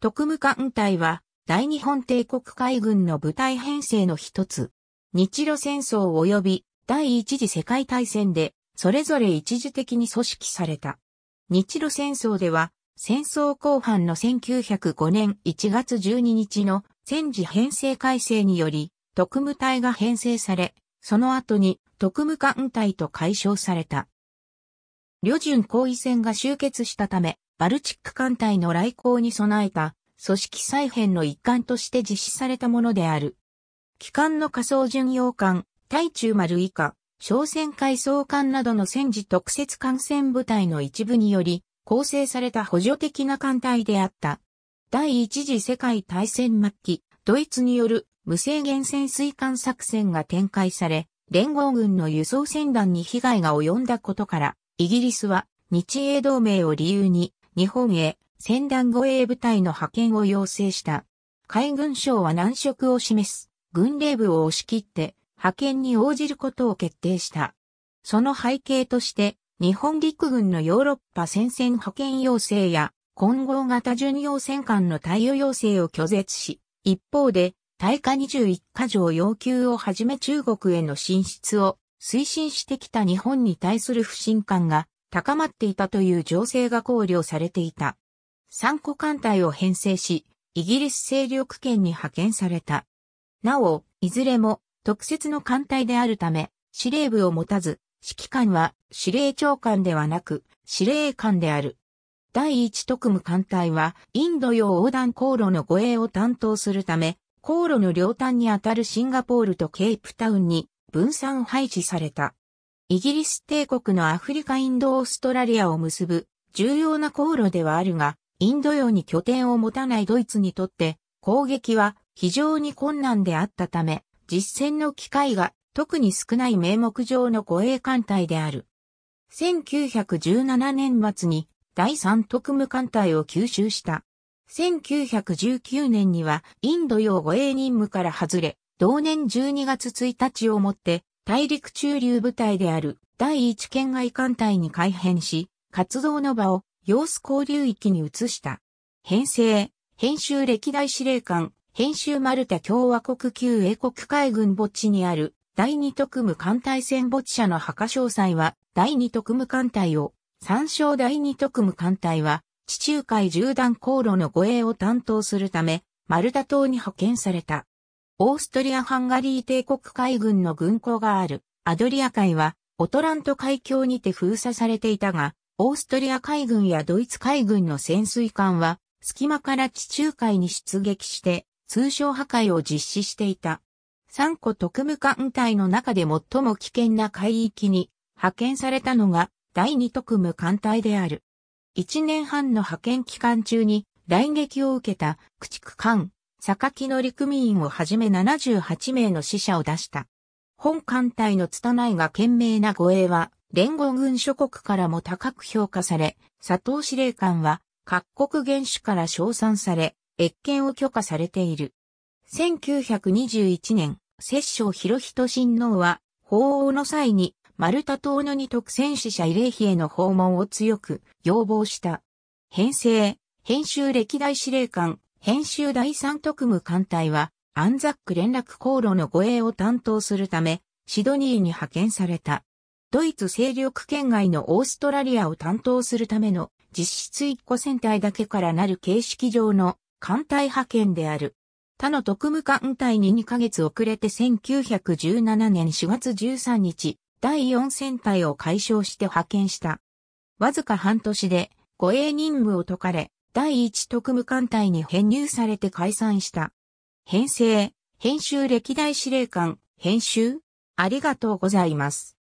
特務艦隊は大日本帝国海軍の部隊編成の一つ。日露戦争及び第一次世界大戦でそれぞれ一時的に組織された。日露戦争では戦争後半の1905年1月12日の戦時編成改正により特務隊が編成され、その後に特務艦隊と解消された。旅順行為戦が終結したため、バルチック艦隊の来航に備えた組織再編の一環として実施されたものである。機関の仮想巡洋艦、対中丸以下、商船海藻艦などの戦時特設艦船部隊の一部により構成された補助的な艦隊であった。第一次世界大戦末期、ドイツによる無制限潜水艦作戦が展開され、連合軍の輸送船団に被害が及んだことから、イギリスは日英同盟を理由に日本へ戦団護衛部隊の派遣を要請した。海軍省は難色を示す軍令部を押し切って派遣に応じることを決定した。その背景として日本陸軍のヨーロッパ戦線派遣要請や混合型巡洋戦艦の対応要請を拒絶し、一方で対価21か条要求をはじめ中国への進出を推進してきた日本に対する不信感が高まっていたという情勢が考慮されていた。三個艦隊を編成し、イギリス勢力圏に派遣された。なお、いずれも特設の艦隊であるため、司令部を持たず、指揮官は司令長官ではなく、司令官である。第一特務艦隊は、インド洋横断航路の護衛を担当するため、航路の両端にあたるシンガポールとケープタウンに分散配置された。イギリス帝国のアフリカインドオーストラリアを結ぶ重要な航路ではあるが、インド洋に拠点を持たないドイツにとって攻撃は非常に困難であったため、実戦の機会が特に少ない名目上の護衛艦隊である。1917年末に第3特務艦隊を吸収した。1919年にはインド洋護衛任務から外れ、同年12月1日をもって大陸中流部隊である第一県外艦隊に改編し、活動の場を様子交流域に移した。編成、編集歴代司令官、編集マルタ共和国旧英国海軍墓地にある第二特務艦隊戦没者の墓詳細は第二特務艦隊を、参照第二特務艦隊は地中海縦断航路の護衛を担当するため、マルタ島に派遣された。オーストリア・ハンガリー帝国海軍の軍港があるアドリア海はオトラント海峡にて封鎖されていたが、オーストリア海軍やドイツ海軍の潜水艦は隙間から地中海に出撃して通商破壊を実施していた。三個特務艦隊の中で最も危険な海域に派遣されたのが第二特務艦隊である。一年半の派遣期間中に来撃を受けた駆逐艦木の陸民員をはじめ78名の死者を出した。本艦隊の拙いが懸命な護衛は、連合軍諸国からも高く評価され、佐藤司令官は、各国元首から称賛され、越権を許可されている。1921年、摂政広人親王は、法王の際に、丸太島の二特選死者慰霊碑への訪問を強く要望した。編成、編集歴代司令官、編集第三特務艦隊は、アンザック連絡航路の護衛を担当するため、シドニーに派遣された。ドイツ勢力圏外のオーストラリアを担当するための実質一個船隊だけからなる形式上の艦隊派遣である。他の特務艦隊に2ヶ月遅れて1917年4月13日、第4戦隊を解消して派遣した。わずか半年で護衛任務を解かれ、第一特務艦隊に編入されて解散した。編成、編集歴代司令官、編集ありがとうございます。